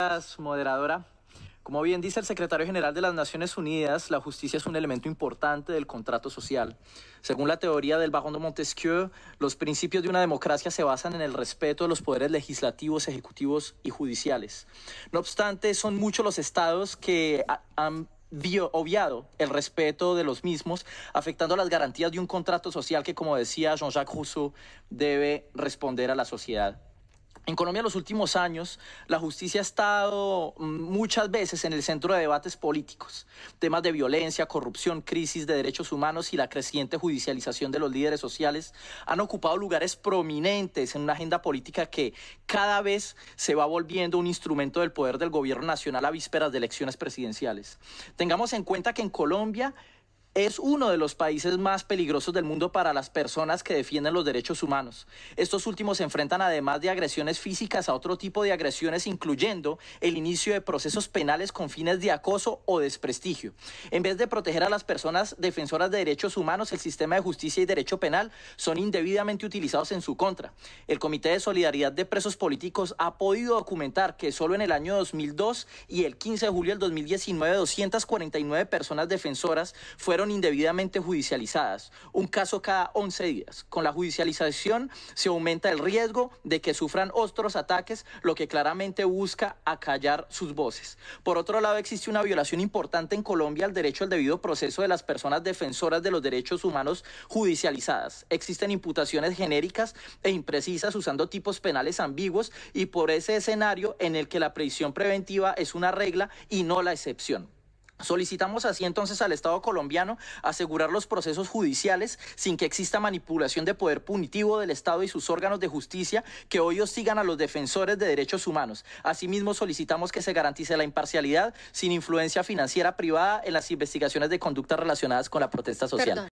Gracias, moderadora. Como bien dice el secretario general de las Naciones Unidas, la justicia es un elemento importante del contrato social. Según la teoría del barón de Montesquieu, los principios de una democracia se basan en el respeto de los poderes legislativos, ejecutivos y judiciales. No obstante, son muchos los estados que han obviado el respeto de los mismos, afectando las garantías de un contrato social que, como decía Jean-Jacques Rousseau, debe responder a la sociedad. En Colombia en los últimos años, la justicia ha estado mm, muchas veces en el centro de debates políticos, temas de violencia, corrupción, crisis de derechos humanos y la creciente judicialización de los líderes sociales han ocupado lugares prominentes en una agenda política que cada vez se va volviendo un instrumento del poder del gobierno nacional a vísperas de elecciones presidenciales. Tengamos en cuenta que en Colombia es uno de los países más peligrosos del mundo para las personas que defienden los derechos humanos. Estos últimos se enfrentan además de agresiones físicas a otro tipo de agresiones, incluyendo el inicio de procesos penales con fines de acoso o desprestigio. En vez de proteger a las personas defensoras de derechos humanos, el sistema de justicia y derecho penal son indebidamente utilizados en su contra. El Comité de Solidaridad de Presos Políticos ha podido documentar que solo en el año 2002 y el 15 de julio del 2019, 249 personas defensoras fueron indebidamente judicializadas, un caso cada 11 días. Con la judicialización se aumenta el riesgo de que sufran otros ataques, lo que claramente busca acallar sus voces. Por otro lado, existe una violación importante en Colombia al derecho al debido proceso de las personas defensoras de los derechos humanos judicializadas. Existen imputaciones genéricas e imprecisas usando tipos penales ambiguos y por ese escenario en el que la prisión preventiva es una regla y no la excepción. Solicitamos así entonces al Estado colombiano asegurar los procesos judiciales sin que exista manipulación de poder punitivo del Estado y sus órganos de justicia que hoy hostigan a los defensores de derechos humanos. Asimismo, solicitamos que se garantice la imparcialidad sin influencia financiera privada en las investigaciones de conductas relacionadas con la protesta social.